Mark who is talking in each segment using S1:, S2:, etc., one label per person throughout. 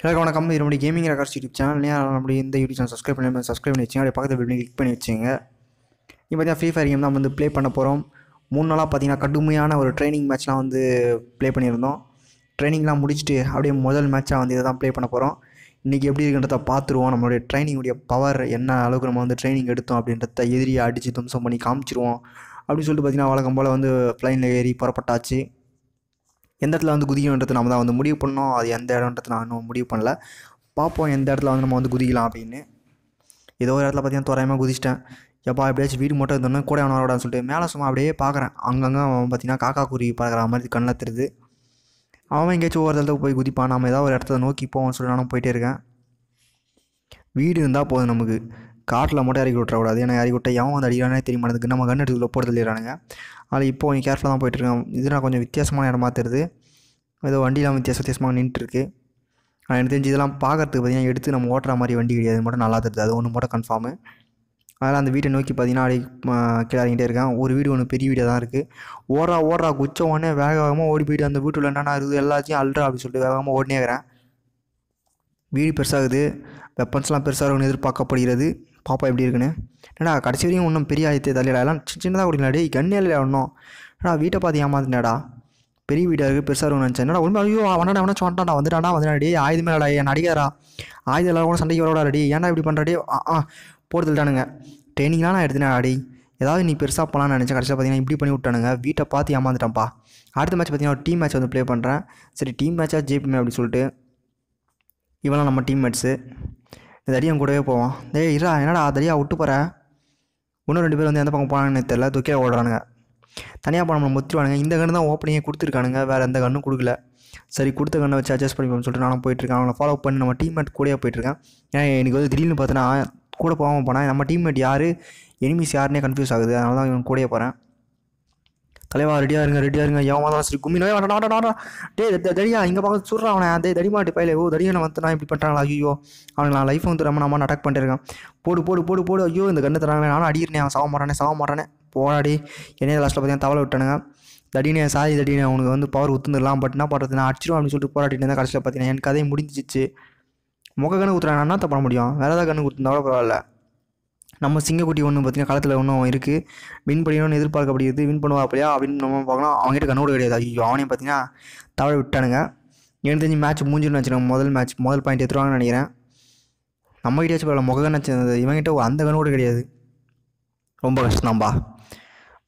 S1: எல்லாருக்கும் வணக்கம் இது நம்முடைய கேமிங் ரெக்கார்ட்ஸ் யூடியூப் சேனல் நம்முடைய இந்த யூடியூப் சேனல் சப்ஸ்கிரைப் பண்ணி சப்ஸ்கிரைப் பண்ணி வச்சுங்க அப்படியே பக்கத்தில் பில் கிளிக் பண்ணி வச்சுங்க இப்போ பார்த்தீங்கன்னா ஃப்ரீ ஃபயர் கேம் தான் வந்து ப்ளே பண்ண போகிறோம் மூணு நாளாக பார்த்தீங்கன்னா கடுமையான ஒரு ட்ரைனிங் மேட்ச்லாம் வந்து ப்ளே பண்ணியிருந்தோம் ட்ரைனிங்லாம் முடிச்சுட்டு அப்படியே முதல் மேட்ச்சாக வந்து இதை தான் ப்ளே பண்ண போகிறோம் இன்றைக்கி எப்படி இருக்கின்றத பார்த்துருவோம் நம்மளுடைய ட்ரைனிங்குடைய பவர் என்ன அளவுக்கு நம்ம வந்து ட்ரைனிங் எடுத்தோம் அப்படின்றத எதிரியை அடித்து தும்சம் பண்ணி காமிச்சிருவோம் அப்படின்னு சொல்லிட்டு பார்த்திங்கன்னா வழக்கம் போல் வந்து ஃப்ளைனில் ஏறி புறப்பட்டாச்சு எந்த இடத்துல வந்து குதிக்கணுன்றது நம்ம தான் வந்து முடிவு பண்ணோம் அது எந்த இடம்ன்றது நான் இன்னும் முடிவு பண்ணல பார்ப்போம் எந்த இடத்துல வந்து நம்ம வந்து குதிக்கலாம் அப்படின்னு ஏதோ ஒரு இடத்துல பார்த்தீங்கன்னா தோராயமாக குதிச்சிட்டேன் எப்பா எப்படியாச்சும் வீடு மட்டும் இருந்தோம் கூட அவனோடான்னு சொல்லிட்டு மேலே சும்மா அப்படியே பார்க்குறேன் அங்கங்கே அவன் பார்த்தீங்கன்னா காக்கா குருவி பார்க்குற மாதிரி கண்ணில் தெரியுது அவன் எங்கேயாச்சும் ஒவ்வொரு இடத்துல போய் குதிப்பான் நம்ம ஏதாவது ஒரு இடத்துல நோக்கி போவோம்னு சொல்லி நானும் போயிட்டே இருக்கேன் வீடு இருந்தால் போதும் நமக்கு காட்டில் மட்டும் இறக்கி விட்றக்கூடாது ஏன்னா இறக்கி விட்ட எவன் வந்து அடிக்கிறானே தெரிய மாட்டேங்குது நம்ம கண் எடுத்துக்குள்ளே போட்டு தள்ளிடுறானுங்க அதில் இப்போ கொஞ்சம் கேர்ஃபுல்லாக தான் போயிட்டுருக்கேன் இது நான் கொஞ்சம் வித்தியாசமான இடமா தெரியுது ஏதோ வண்டியெலாம் வித்தியாச வித்தியாசமாக நின்றுருக்கு ஆனால் எனக்கு தெரிஞ்சு இதெல்லாம் பார்க்குறதுக்கு பார்த்தீங்கன்னா எடுத்து நம்ம ஓட்டுற மாதிரி வண்டி கிடையாது மட்டும் நல்லா தெரியுது அது ஒன்று மட்டும் கன்ஃபார்மு அதனால் அந்த வீட்டை நோக்கி பார்த்தீங்கன்னா அப்படியே இறங்கிட்டே இருக்கேன் ஒரு வீடு ஒன்று பெரிய வீடாக தான் இருக்குது ஓடுறா ஓடுறா குச்ச உடனே வேக வேகமாக ஓடி போயிட்டு அந்த வீட்டில் என்னென்ன இருக்குது எல்லாத்தையும் அல்ட்ரா அப்படின்னு சொல்லிட்டு வேகமாக ஓடினே இருக்கிறேன் வீடு பெருசாகுது வெப்பன்ஸ்லாம் பெருசாக இருக்குன்னு எதிர்பார்க்கப்படுகிறது பாப்பா எப்படி இருக்குன்னு ஏன்னா கடைசி வரையும் இன்னும் பெரிய ஆயத்தை தள்ளிடா எல்லாம் சின்ன சின்னதாக குடிக்கலாடி கண்ணே இல்லை ஒன்றும் ஏன்னா வீட்டை பார்த்து ஏமாத்துனேடா பெரிய வீடாக இருக்குது பெருசாக இருக்கும் நினச்சேன் என்னடா உண்மை ஐயோ அவனடா அவனா சொன்னாடா வந்துட்டானா வந்துடாடி ஆயுத மேலடா என் நடிகாரா ஆயுதம் எல்லாரும் கூட சண்டைக்கு வரடாடி ஏன்டா இப்படி பண்ணுறாடி ஆ போடுத்துட்டானுங்க ட்ரைனிங்லாம் நான் எடுத்துனேன் அடி ஏதாவது நீ பெருசாக போகலான்னு நினச்சேன் கடைசியாக பார்த்தீங்கன்னா இப்படி பண்ணி விட்டானுங்க வீட்டை பார்த்து ஏமாந்துட்டான்ப்பா அடுத்த மேட்ச் பார்த்தீங்கன்னா ஒரு டீம் மேட்ச் வந்து ப்ளே பண்ணுறேன் சரி டீம் மேட்சாக ஜெயிப்புமே அப்படின்னு சொல்லிட்டு இவெல்லாம் நம்ம டீம் மேட்ஸு இந்த தடியும் கூடவே போவோம் டேய் இரா என்னடா தடியா விட்டு போகிறேன் இன்னும் ரெண்டு பேர் வந்து எந்த பக்கம் போனாங்கன்னு தெரில துக்கியாக ஓடுறானுங்க தனியாக போனால் நம்ம முத்திருவானுங்க இந்த கன்று தான் ஓப்பனிங்கே கொடுத்துருக்கானுங்க வேறு எந்த கண்ணும் கொடுக்கல சரி கொடுத்த கண்ணை வச்சு அட்ஜஸ்ட் பண்ணி சொல்லிட்டு நானும் போயிட்டுருக்கேன் அவங்கள ஃபாலோ பண்ணி நம்ம டீம்மேட் கூட போயிட்டுருக்கேன் ஏன்னா எனக்கு வந்து திடீர்னு பார்த்தோன்னா கூட போகாமல் போனால் நம்ம டீம்மேட் யார் எனிமிஸ் யாருன்னே கன்ஃபியூஸ் ஆகுது அதனால தான் இவன் கூடயே போகிறேன் தலைவா ரெடியாக இருங்க ரெடியாக இருங்க யோமாதான் தான் சரி கும்மி நோய் வாடா டே தடியா இங்கே பார்க்க சுடுறா அவனை அதே தடிமாட்டி பயில ஓ தடியான வந்து நான் இப்படி பண்ணுறாங்களா ஐயோ அவனுக்கு நான் லைஃப் வந்து ரொம்ப நம்ம அட்டாக் பண்ணிருக்கேன் போடு போடு போடு போடு ஐயோ இந்த கண்ணு தராங்களே நானும் அடிக்கிறேன் அவன் சாக மாட்டானே சாக மாட்டானே போராடி என்னைய லாஸ்ட்டில் பார்த்தீங்கன்னா தவளை விட்டானுங்க தடினே சாதி தடினே அவனுக்கு வந்து பவர் ஒத்துந்துடலாம் பட் என்ன பண்ணுறது நான் அடிச்சிடும் அப்படின்னு சொல்லிட்டு போராட்டிட்டு இருந்தேன் கடைசியில் பார்த்தீங்கன்னா என் கதையை முடிஞ்சிச்சு முக கண்ணு ஊற்றுறாங்கன்னா என்ன பண்ண முடியும் வேறு ஏதாவது கண்ணு கொடுத்துருந்தாலும் கூட பரவாயில்ல நம்ம சிங்கக்குட்டி ஒன்று பார்த்திங்கன்னா களத்தில் ஒன்றும் இருக்குது வின் பண்ணிடணும்னு எதிர்பார்க்கப்படுகிறது வின் பண்ணுவா அப்படியா அப்படின்னு நம்ம பார்க்கலாம் அவங்ககிட்ட கண்ணோடு கிடையாது ஐயோ அவனையும் பார்த்தீங்கன்னா தவிர விட்டானுங்க எனக்கு தெரிஞ்சு மேட்ச் மூஞ்சின்னு வச்சுருக்காங்க முதல் மேட்ச் முதல் பாயிண்ட் எடுத்துருவாங்கன்னு நினைக்கிறேன் நம்ம கிட்டே வச்சு முக கண்ணாச்சு இவங்ககிட்ட அந்த கண்ணோடு கிடையாது ரொம்ப கஷ்டம்தான்பா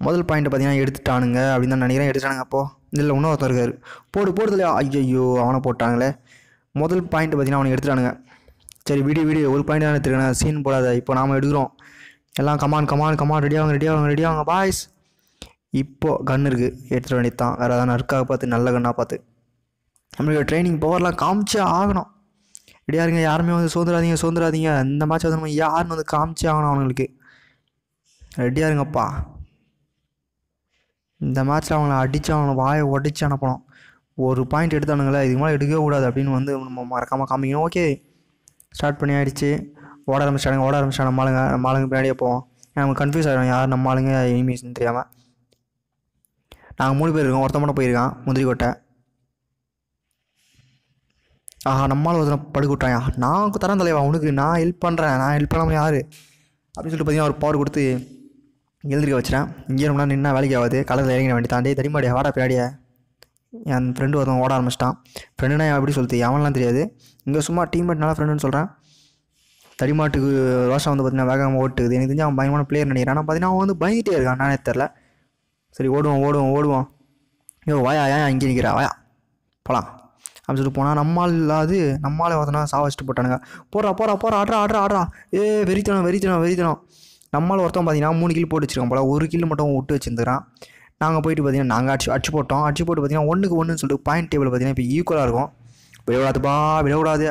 S1: முதல் பாயிண்ட் பார்த்தீங்கன்னா எடுத்துட்டானுங்க அப்படின்னு தான் நினைக்கிறேன் எடுத்துட்டானுங்க அப்போது இதில் இன்னும் ஒருத்தர் இருக்கார் போடு போடுதுல ஐயோ அவனை போட்டாங்களே முதல் பாயிண்ட் பார்த்தீங்கன்னா அவனை எடுத்துட்டானுங்க சரி வீடியோ வீடியோ ஒரு பாயிண்ட் தான் எடுத்துருக்கேன் சீன் போடாத இப்போ நாம் எடுக்கிறோம் எல்லாம் கமான் கமான் கமான் ரெடி ஆகுங்க ரெடி ஆகுங்க ரெடி ஆகுங்க பாய்ஸ் இப்போது கன் இருக்குது எடுத்துட வேண்டியது தான் வேறு எதாவது நறுக்காக பார்த்து நல்ல கண்ணாக பார்த்து நம்மளுக்கு ட்ரைனிங் பவர்லாம் காமிச்சே ஆகணும் ரெடியாக இருங்க யாருமே வந்து சோந்துடாதீங்க சோந்துடாதீங்க இந்த மேட்ச் வந்து நம்ம யாருன்னு வந்து காமிச்சே ஆகணும் அவங்களுக்கு ரெடியாக இருங்கப்பா இந்த மேட்ச்சில் அவங்கள அடித்து அவங்கள வாயை உடச்சி அனுப்பணும் ஒரு பாயிண்ட் எடுத்தானுங்களே இதுக்கு மேலே எடுக்கவே கூடாது அப்படின்னு வந்து நம்ம மறக்காமல் காமிக்கணும் ஓகே ஸ்டார்ட் பண்ணி ஆகிடுச்சு ஓட ஆரம்பிச்சிட்டாங்க ஓட ஆரம்பிச்சாங்க நம்ம ஆளுங்க நம்ம ஆளுங்க பின்னாடியே போவோம் நம்ம கன்ஃபியூஸ் ஆகிடும் யார் நம்ம ஆளுங்க எனிமீஸ்னு தெரியாமல் நாங்கள் மூணு பேர் இருக்கோம் ஒருத்தமான போயிருக்கான் முந்திரி ஆஹா நம்மளால் ஒருத்தனை படுக்கிட்டாயா நான் தரேன் தலைவா உனக்கு நான் ஹெல்ப் பண்ணுறேன் நான் ஹெல்ப் பண்ணாமல் யார் அப்படின்னு சொல்லிட்டு பார்த்தீங்கன்னா ஒரு பவர் கொடுத்து எழுதிக்க வச்சுட்டேன் இங்கே ரொம்ப நின்னா வேலைக்கு ஆகாது கலரில் இறங்கின வேண்டி தாண்டி தெரியுமாடியா வாடா பின்னாடியே என் ஃப்ரெண்டு ஒருத்தன் ஓட ஆரம்பிச்சிட்டான் ஃப்ரெண்டுனா எப்படி சொல்லுது அவன்லாம் தெரியாது இங்கே சும்மா டீம்மேட்னால ஃப்ரெண்டுன்னு சொல்கிறேன் தடிமாட்டுக்கு ரோஷா வந்து பார்த்தீங்கன்னா வேகமாக ஓட்டுது எனக்கு தெரிஞ்சு அவன் பயங்கரமான பிளேயர் நினைக்கிறான் ஆனால் பார்த்தீங்கன்னா அவன் வந்து பயந்துகிட்டே இருக்கான் நானே தெரில சரி ஓடுவோம் ஓடுவோம் ஓடுவோம் ஐயோ வாயா ஏன் இங்கே நிற்கிறா வாயா போகலாம் அப்படின்னு சொல்லிட்டு போனால் நம்மால் இல்லாது நம்மளால் பார்த்தோன்னா சாவச்சிட்டு போட்டானுங்க போடுறா போகிறா போகிறா ஆடுறா ஆடுறா ஆடுறா ஏ வெறித்தனம் வெறித்தனம் வெறித்தனம் நம்மளால் ஒருத்தன் பார்த்தீங்கன்னா மூணு கில் போட்டு வச்சிருக்கோம் போல ஒரு கில் மட்டும் விட்டு வச்சிருந்துக்கிறான் நாங்கள் போயிட்டு பார்த்தீங்கன்னா நாங்கள் அடிச்சு அடிச்சு போட்டோம் அடிச்சு போட்டு பார்த்தீங்கன்னா ஒன்றுக்கு ஒன்றுன்னு சொல்லிட்டு பாயிண்ட் டேபிள் பார்த்தீங்கன்னா இப்போ ஈக்குவலாக இருக்கும் விடக்கூடாதுப்பா விடக்கூடாது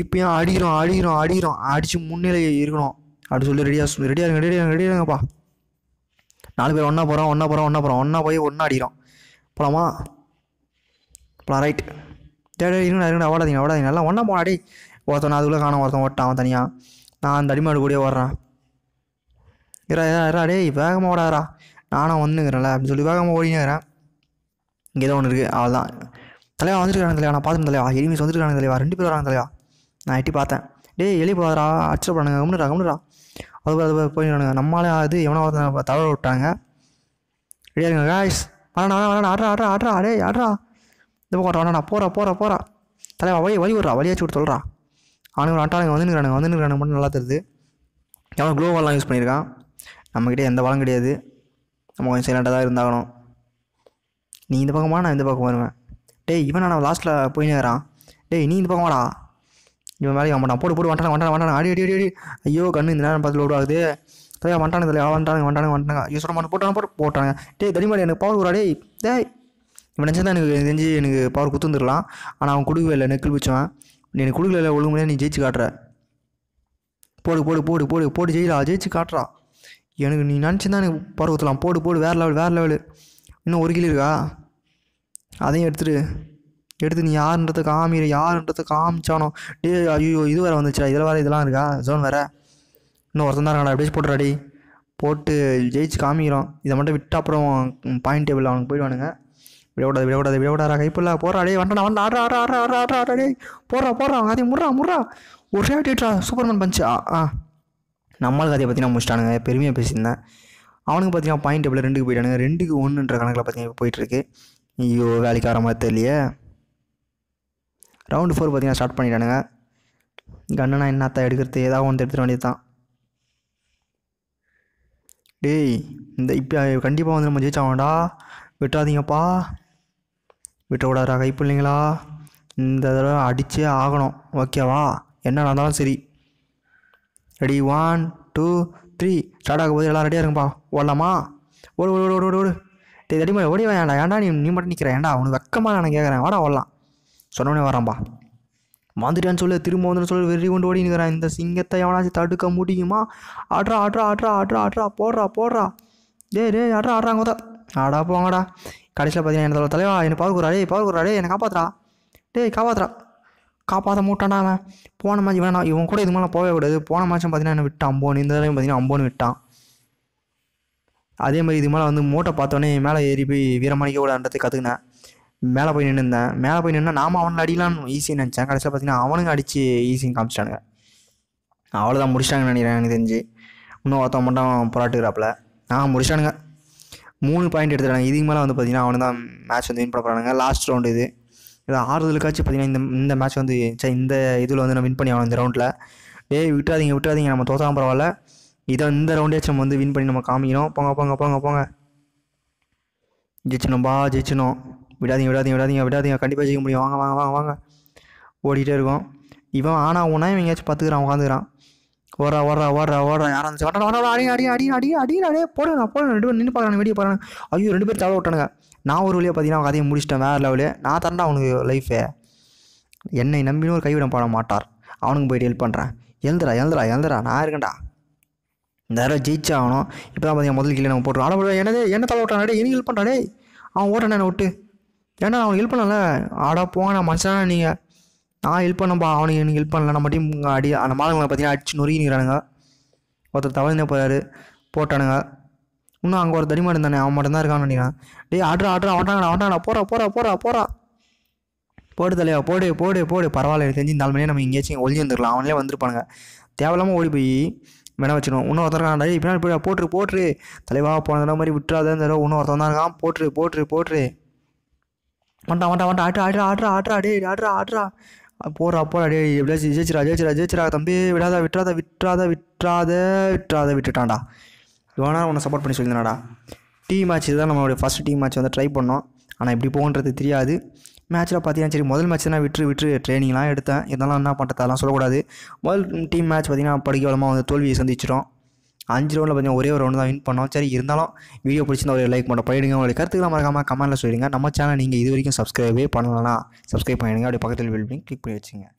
S1: இப்போயும் அடிக்கிறோம் அடிக்கிறோம் அடிக்கிறோம் அடித்து முன்னிலை இருக்கணும் அப்படின்னு சொல்லி ரெடியாக ரெடியாக ரெடியாக ரெடியாகப்பா நாலு பேர் ஒன்றா போகிறோம் ஒன்றா போகிறோம் ஒன்றா போகிறோம் ஒன்றா போய் ஒன்றா அடிக்கிறோம் போகலாமா போகலாம் ரைட் தேடி இருக்கணும் இருங்கண்ணா ஓடாதீங்க ஓடாதீங்க நல்லா ஒன்றா போனா அடி ஒருத்தன் அதுக்குள்ளே காணும் ஒருத்தன் ஓட்டான் அவன் தனியாக நான் அந்த அடிமாடு கூடயே ஓடுறேன் இரா இரா இரா டேய் வேகமாக ஓடாதரா நானும் வந்துங்கிறேன்ல அப்படின்னு சொல்லி வேகமாக ஓடினுங்கிறேன் இங்கே தான் ஒன்று இருக்குது அவ்வளோதான் தலைவா வந்துருக்காங்க தலைவா நான் பார்த்துருந்தேன் தலைவா எனிமீஸ் வந்துருக்காங்க தலைவா ரெண்டு பேர் வராங்க தலையா நான் எட்டி பார்த்தேன் டே எலி போகிறா அடிச்சு பண்ணுங்க கம்னுடா கம்னுடா அது அது போயிடுறானுங்க நம்மளால அது எவனோ தவற விட்டாங்க ரெடியாக இருங்க காய்ஸ் வரடா வரடா ஆடுறா ஆடுறா ஆடுறா அடே ஆடுறா இந்த பக்கம் நான் போகிறா போகிறா போகிறா தலைவா வழி வழி விட்றா வழியாச்சு விட்டு சொல்கிறா அவனுங்க அட்டானுங்க வந்து நிற்கிறானுங்க வந்து நிற்கிறானுங்க மட்டும் நல்லா தெரியுது எவ்வளோ க்ளோ வால்லாம் யூஸ் பண்ணியிருக்கான் நம்மக்கிட்ட எந்த வளம் கிடையாது நம்ம கொஞ்சம் சைலண்டாக தான் இருந்தாகணும் நீ இந்த பக்கமாக நான் இந்த பக்கம் வருவேன் டேய் இவன் நான் லாஸ்ட்டில் நேரான் டேய் நீ இந்த பக்கம் வாடா இவன் வேலைக்கு மாட்டான் போட்டு போட்டு வண்டான வண்டான வண்டான அடி அடி அடி ஐயோ கண்ணு இந்த நேரம் பார்த்து லோடு ஆகுது தலையா வண்டானு தலையா வண்டானுங்க வண்டானுங்க வண்டாங்க ஐயோ போட்டான போட்டு போட்டாங்க டேய் தடிமாடி எனக்கு பவர் விடா டேய் டேய் இவன் நினச்சா தான் எனக்கு தெரிஞ்சு எனக்கு பவர் குத்துந்துடலாம் ஆனால் அவன் குடுக்கவே இல்லை நெக்கில் பிடிச்சவன் நீ எனக்கு குடுக்கல இல்லை ஒழுங்கு நீ ஜெயிச்சு காட்டுற போடு போடு போடு போடு போட்டு ஜெயிலா ஜெயிச்சு காட்டுறா எனக்கு நீ நினச்சி தான் எனக்கு குத்துலாம் போடு போடு வேறு லெவல் வேறு லெவல் இன்னும் ஒரு கிலோ இருக்கா அதையும் எடுத்துகிட்டு எடுத்து நீ யாருன்றத காமிற யாருன்றத காமிச்சானோ டே ஐயோ இது வேறு வந்துச்சா இதில் வேறு இதெல்லாம் இருக்கா ஜோன் வேறு இன்னும் ஒருத்தன் தான் இருக்காடா அப்படியே போட்டுறாடி போட்டு ஜெயிச்சு காமிக்கிறோம் இதை மட்டும் விட்டு அப்புறம் பாயிண்ட் டேபிள் அவனுக்கு போயிடுவானுங்க விடக்கூடாது விடக்கூடாது விடக்கூடாது கைப்பில்ல போறா டே வண்டா வண்டா ஆடுறா ஆடுறா ஆடுறா ஆடுறா ஆடுறா ஆடுறா அடே போடுறா போடுறா அவங்க அதே முறா முறா ஒரு ஷாட்டிட்ரா சூப்பர்மேன் பஞ்சு ஆ ஆ நம்மளுக்கு அதை பற்றி நான் முடிச்சிட்டாங்க பெருமையாக பேசியிருந்தேன் அவனுக்கு பார்த்தீங்கன்னா பாயிண்ட் டேபிள் ரெண்டுக்கு போயிட்டானுங்க ரெண்டுக்கு ஒன்றுன்ற கணக்கில் பார்த்தீங்கன்னா போயிட்டுருக்கு ஐயோ வேலைக்கு வர மாதிரி தெரியலையே ரவுண்டு ஃபோர் பார்த்தீங்கன்னா ஸ்டார்ட் பண்ணிட்டானுங்க என்ன அத்தா எடுக்கிறது ஏதாவது ஒன்று எடுத்துட வேண்டியது தான் டேய் இந்த இப்போ கண்டிப்பாக வந்து நம்ம ஜெயிச்சாவாண்டா விட்டுறாதீங்கப்பா விட்டக்கூடாதா கைப்பிள்ளைங்களா இந்த தடவை அடித்தே ஆகணும் ஓகேவா என்ன நடந்தாலும் சரி ready one two three start ஆகும் போது எல்லாம் ரெடியாக இருங்கப்பா ஓடலாமா ஓடு ஓடு ஓடு ஓடு ஓடு தடிமா ஓடி வாடா நீ நீ மட்டும் நிற்கிற ஏன்டா அவனுக்கு வெக்கமாக நான் கேட்குறேன் வாடா வரலாம் சொன்னோடனே வரான்பா மாந்திரியான்னு சொல்லி திரும்ப வந்துன்னு சொல்லி வெறி கொண்டு ஓடி நிற்கிறான் இந்த சிங்கத்தை எவனாச்சும் தடுக்க முடியுமா ஆட்ரா ஆட்ரா ஆட்ரா ஆட்ரா ஆட்ரா போடுறா போடுறா டே டே ஆட்ரா ஆடுறாங்க தான் ஆடா போங்கடா கடைசியில் பார்த்தீங்கன்னா என்ன தலைவா என்னை பார்க்குறாடே பார்க்குறாடே என்னை காப்பாற்றுறா டேய் காப்பாற்றுறா காப்பாற்ற மூட்டானா அவன் போன மாதிரி வேணாம் இவன் கூட இது மாதிரிலாம் போகவே கூடாது போன மாதம் பார்த்தீங்கன்னா என்ன விட்டான் அம்போன் இந்த தடவை பார்த்தீங்கன்னா அம்போன்னு விட்டான் அதே மாதிரி இது மேலே வந்து மோட்டை பார்த்தோன்னே மேலே ஏறி போய் வீரமாணிக்க விளாண்டுறது கற்றுக்கினேன் மேலே போய் நின்றுந்தேன் மேலே போய் நின்று நாம அவனை அடிக்கலாம்னு ஈஸியாக நினச்சேன் கடைசியில் பார்த்தீங்கன்னா அவனுங்க அடித்து ஈஸின்னு காமிச்சிட்டானுங்க அவ்வளோதான் முடிச்சிட்டாங்கன்னு நினைக்கிறேன் எனக்கு தெரிஞ்சு இன்னும் ஒருத்தன் மட்டும் போராட்டுக்கிறாப்பில் நான் முடிச்சிட்டானுங்க மூணு பாயிண்ட் எடுத்துட்டாங்க இதுக்கு மேலே வந்து பார்த்தீங்கன்னா அவனு தான் மேட்ச் வந்து வின் பண்ண போகிறாங்க லாஸ்ட் ரவுண்டு இது இதை ஆறுதலுக்காச்சும் பார்த்தீங்கன்னா இந்த இந்த மேட்ச் வந்து சரி இந்த இதில் வந்து நான் வின் பண்ணி ஆகணும் இந்த ரவுண்டில் டே விட்டுறாதீங்க விட்டுறாதீங்க நம்ம தோத்தாலும் பரவாயில்ல இதை இந்த ரவுண்டேச்சும் வந்து வின் பண்ணி நம்ம காமிக்கணும் போங்க போங்க போங்க போங்க பா ஜெயிச்சணும் விடாதீங்க விடாதீங்க விடாதீங்க விடாதீங்க கண்டிப்பாக ஜெயிக்க முடியும் வாங்க வாங்க வாங்க வாங்க ஓடிக்கிட்டே இருக்கும் இவன் ஆனா ஊனா இவன் எங்கேயாச்சும் பார்த்துக்கிறான் உட்காந்துக்கிறான் ஓடுறா ஓடுறா ஓடுறா ஓடுறா யாரும் இருந்துச்சு வட்டா வட்டா அடி அடி அடி அடி அடி அடே போடுங்க போடு ரெண்டு பேரும் நின்று பார்க்குறாங்க வீடியோ பார்க்குறாங்க ஐயோ ரெண்டு பேர் தவளை விட்டானுங்க நான் ஒரு வழியாக பார்த்தீங்கன்னா அவன் கதையை முடிச்சிட்டேன் வேறு லெவலு நான் தரேன் அவனுக்கு லைஃபே என்னை நம்பினும் ஒரு கைவிடம் பாட மாட்டார் அவனுக்கு போயிட்டு ஹெல்ப் பண்ணுறேன் எழுந்துடா எழுந்துடா எழுந்துடா நான் இருக்கேன்டா இந்த தடவை ஜெயிச்சாகணும் இப்போ தான் பார்த்தீங்க முதல் கீழே நம்ம போட்டுருவோம் ஆனால் என்னது என்ன தலை ஓட்டானே எனக்கு ஹெல்ப் பண்ணுறானே அவன் ஓட்டானே விட்டு ஏன்னா அவனுக்கு ஹெல்ப் பண்ணல ஆடா போங்க மனுஷனா நீங்கள் நான் ஹெல்ப் பண்ணப்பா அவனுக்கு எனக்கு ஹெல்ப் பண்ணல நம்ம டீம் அடி அந்த மாதங்களை பார்த்தீங்கன்னா அடிச்சு நொறுக்கி நிற்கிறானுங்க ஒருத்தர் தவறினே போகிறாரு போட்டானுங்க இன்னும் அங்கே ஒரு தடிமா இருந்தானே அவன் மட்டும்தான் இருக்கான்னு நினைக்கிறான் டேய் ஆட்ரா ஆட்ரா அவட்டாங்கடா அவட்டாங்கடா போகிறா போகிறா போகிறா போகிறா போடு தலையா போடு போடு போடு பரவாயில்ல தெரிஞ்சு நாலு மணியே நம்ம எங்கேயாச்சும் ஒழிஞ்சு வந்துடலாம் அவனே வந்துருப்பானுங்க தேவையில்லாமல் ஓடி போய் மேலே வச்சுக்கணும் இன்னும் ஒருத்தருக்கான் டே பின்னாடி போய் போட்டுரு போட்டுரு தலைவா போன தடவை மாதிரி விட்டுறாத இந்த தடவை இன்னும் ஒருத்தன் தான் இருக்கான் போட்டுரு போட்டுரு போட்டுரு வண்டா வண்டா வண்டா ஆட்டு ஆட்ரா ஆட்ரா ஆட்ரா டே ஆட்ரா ஆடுறா போடுறா போடா டே எப்படியாச்சும் ஜெயிச்சிடா ஜெயிச்சிடா ஜெயிச்சிடா தம்பி விடாத விட்டுறாத விட்டுறாத விட்டுறாத விட்டுறாத விட்டுட்டான்டா இவனா உன்னை சப்போர்ட் பண்ணி சொல்லியிருந்தாடா டீம் மேட்ச் இதுதான் நம்மளுடைய ஃபஸ்ட் டீம் மேட்ச் வந்து ட்ரை பண்ணோம் ஆனால் எப்படி போகன்றது தெரியாது மேட்ச்சில் பார்த்தீங்கன்னா சரி முதல் மேட்ச் தான் விட்டு விட்டு ட்ரைனிங்லாம் எடுத்தேன் இதெல்லாம் என்ன பண்ணுறது அதெல்லாம் சொல்லக்கூடாது முதல் டீம் மேட்ச் பார்த்திங்கன்னா வளமாக வந்து தோல்வியை சந்திச்சிட்டோம் அஞ்சு ரவுண்டில் பார்த்தீங்கன்னா ஒரே ஒரு ரவுண்டு தான் வின் பண்ணோம் சரி இருந்தாலும் வீடியோ பிடிச்சிருந்தா ஒரு லைக் பண்ண பண்ணிடுங்க உங்களுடைய கருத்துக்கெல்லாம் மறக்காமல் கமெண்ட்டில் சொல்லிடுங்க நம்ம சேனல் நீங்கள் இது வரைக்கும் சப்ஸ்கிரைபே பண்ணலாம் சப்ஸ்கிரைப் பண்ணிடுங்க அப்படியே பக்கத்தில் பில் கிளிக் பண்ணி வச்சுங்க